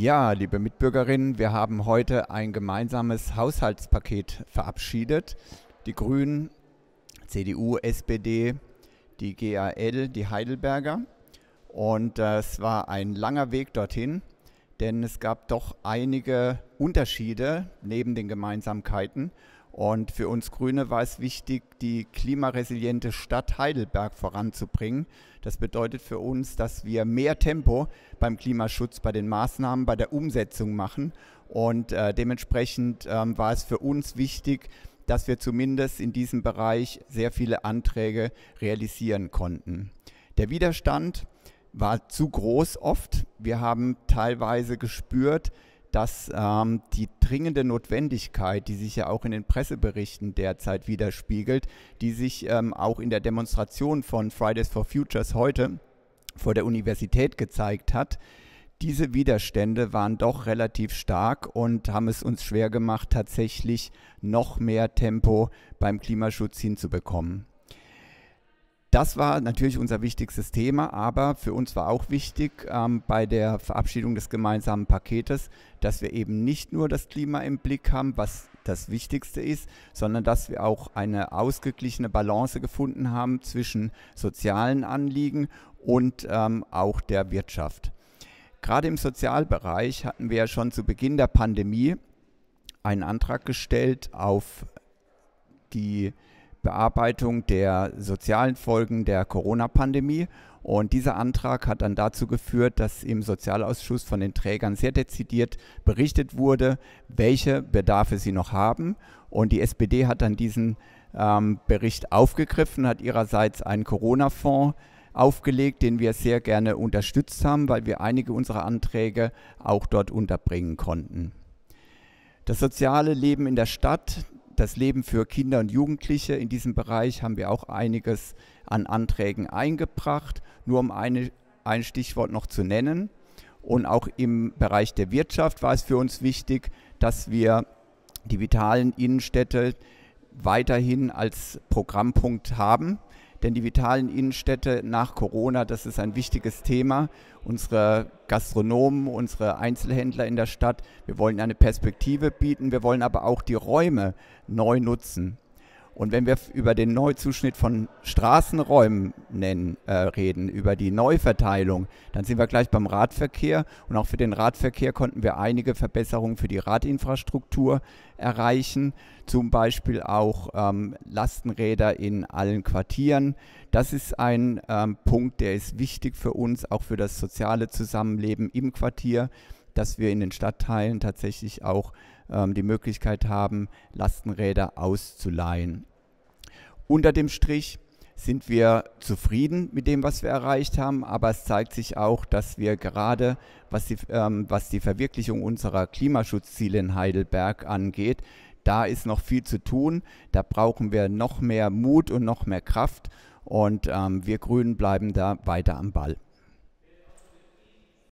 Ja, liebe Mitbürgerinnen, wir haben heute ein gemeinsames Haushaltspaket verabschiedet. Die Grünen, CDU, SPD, die GAL, die Heidelberger. Und äh, es war ein langer Weg dorthin, denn es gab doch einige Unterschiede neben den Gemeinsamkeiten. Und für uns Grüne war es wichtig, die klimaresiliente Stadt Heidelberg voranzubringen. Das bedeutet für uns, dass wir mehr Tempo beim Klimaschutz, bei den Maßnahmen, bei der Umsetzung machen. Und äh, dementsprechend äh, war es für uns wichtig, dass wir zumindest in diesem Bereich sehr viele Anträge realisieren konnten. Der Widerstand war zu groß oft. Wir haben teilweise gespürt, dass ähm, die dringende Notwendigkeit, die sich ja auch in den Presseberichten derzeit widerspiegelt, die sich ähm, auch in der Demonstration von Fridays for Futures heute vor der Universität gezeigt hat. Diese Widerstände waren doch relativ stark und haben es uns schwer gemacht, tatsächlich noch mehr Tempo beim Klimaschutz hinzubekommen. Das war natürlich unser wichtigstes Thema, aber für uns war auch wichtig ähm, bei der Verabschiedung des gemeinsamen Paketes, dass wir eben nicht nur das Klima im Blick haben, was das Wichtigste ist, sondern dass wir auch eine ausgeglichene Balance gefunden haben zwischen sozialen Anliegen und ähm, auch der Wirtschaft. Gerade im Sozialbereich hatten wir ja schon zu Beginn der Pandemie einen Antrag gestellt auf die Bearbeitung der sozialen Folgen der Corona-Pandemie. Und dieser Antrag hat dann dazu geführt, dass im Sozialausschuss von den Trägern sehr dezidiert berichtet wurde, welche Bedarfe sie noch haben. Und die SPD hat dann diesen ähm, Bericht aufgegriffen, hat ihrerseits einen Corona-Fonds aufgelegt, den wir sehr gerne unterstützt haben, weil wir einige unserer Anträge auch dort unterbringen konnten. Das soziale Leben in der Stadt, das Leben für Kinder und Jugendliche. In diesem Bereich haben wir auch einiges an Anträgen eingebracht, nur um eine, ein Stichwort noch zu nennen. Und auch im Bereich der Wirtschaft war es für uns wichtig, dass wir die vitalen Innenstädte weiterhin als Programmpunkt haben. Denn die vitalen Innenstädte nach Corona, das ist ein wichtiges Thema. Unsere Gastronomen, unsere Einzelhändler in der Stadt, wir wollen eine Perspektive bieten, wir wollen aber auch die Räume neu nutzen. Und wenn wir über den Neuzuschnitt von Straßenräumen nennen, äh, reden, über die Neuverteilung, dann sind wir gleich beim Radverkehr. Und auch für den Radverkehr konnten wir einige Verbesserungen für die Radinfrastruktur erreichen. Zum Beispiel auch ähm, Lastenräder in allen Quartieren. Das ist ein ähm, Punkt, der ist wichtig für uns, auch für das soziale Zusammenleben im Quartier, dass wir in den Stadtteilen tatsächlich auch ähm, die Möglichkeit haben, Lastenräder auszuleihen. Unter dem Strich sind wir zufrieden mit dem, was wir erreicht haben, aber es zeigt sich auch, dass wir gerade, was die, ähm, was die Verwirklichung unserer Klimaschutzziele in Heidelberg angeht, da ist noch viel zu tun. Da brauchen wir noch mehr Mut und noch mehr Kraft. Und ähm, wir Grünen bleiben da weiter am Ball.